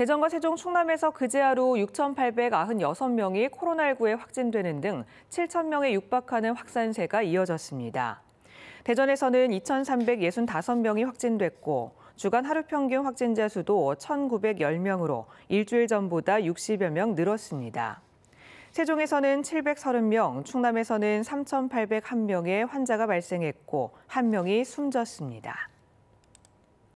대전과 세종, 충남에서 그제 하루 6,896명이 코로나19에 확진되는 등 7,000명에 육박하는 확산세가 이어졌습니다. 대전에서는 2,365명이 확진됐고 주간 하루 평균 확진자 수도 1,910명으로 일주일 전보다 60여 명 늘었습니다. 세종에서는 730명, 충남에서는 3,801명의 환자가 발생했고 1명이 숨졌습니다.